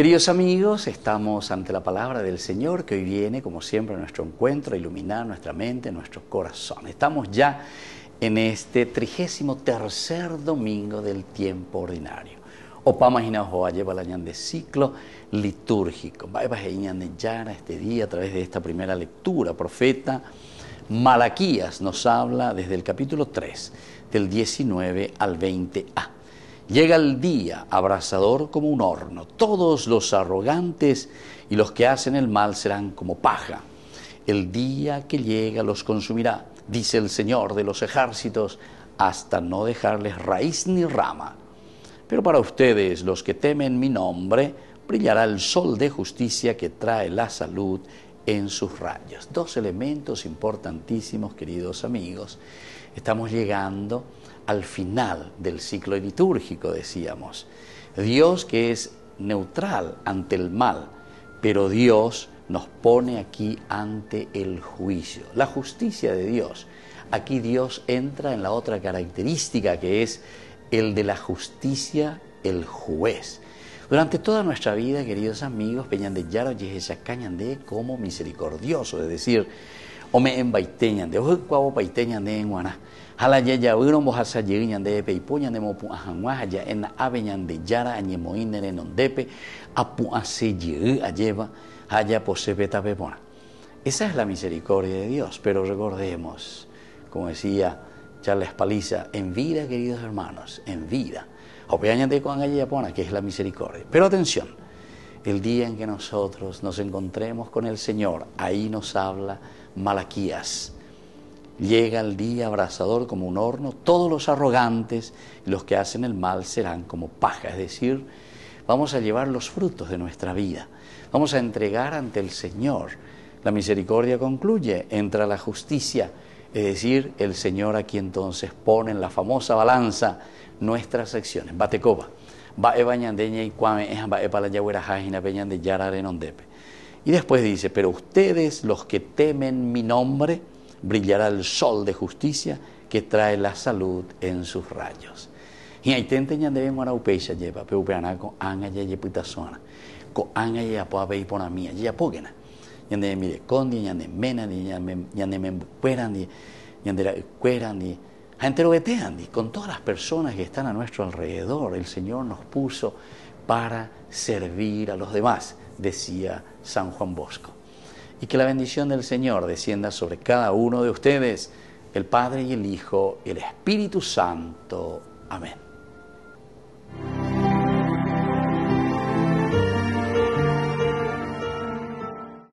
Queridos amigos, estamos ante la palabra del Señor que hoy viene, como siempre, a nuestro encuentro, a iluminar nuestra mente, nuestro corazón. Estamos ya en este trigésimo tercer domingo del tiempo ordinario. Opama Hinahoa lleva la de ciclo litúrgico. Yara este día a través de esta primera lectura, profeta Malaquías nos habla desde el capítulo 3, del 19 al 20a. Llega el día, abrasador como un horno. Todos los arrogantes y los que hacen el mal serán como paja. El día que llega los consumirá, dice el Señor de los ejércitos, hasta no dejarles raíz ni rama. Pero para ustedes, los que temen mi nombre, brillará el sol de justicia que trae la salud en sus rayos. Dos elementos importantísimos, queridos amigos. Estamos llegando al final del ciclo litúrgico, decíamos. Dios que es neutral ante el mal, pero Dios nos pone aquí ante el juicio, la justicia de Dios. Aquí Dios entra en la otra característica que es el de la justicia, el juez. Durante toda nuestra vida, queridos amigos, cañan de como misericordioso, es decir, me en de Ojo Cuavo Baiteñande en Guaná, Jalayaya Uiro Mojasayeñande, Peipoñande Mopu Ajanguaya, en de Yara, Añemoinere en Ondepe, Apu Aseyegu Ayeva, Haya Posepeta Pepona. Esa es la misericordia de Dios, pero recordemos, como decía Charles Paliza, en vida, queridos hermanos, en vida. o Opeáñate con ella yapona que es la misericordia. Pero atención, el día en que nosotros nos encontremos con el Señor, ahí nos habla Malaquías. Llega el día abrasador como un horno, todos los arrogantes y los que hacen el mal serán como paja, es decir, vamos a llevar los frutos de nuestra vida, vamos a entregar ante el Señor. La misericordia concluye, entra la justicia, es decir, el Señor aquí entonces pone en la famosa balanza nuestras secciones. Batecoba. E e y después dice, pero ustedes los que temen mi nombre, brillará el sol de justicia que trae la salud en sus rayos. Y ahí te enteñan de vengo a Upeisha, lleva, pero upeana con anga y pita zona, anga y apoa mía, ñande y ñande menandi ñande con todas las personas que están a nuestro alrededor el Señor nos puso para servir a los demás decía San Juan Bosco y que la bendición del Señor descienda sobre cada uno de ustedes el Padre y el Hijo y el Espíritu Santo amén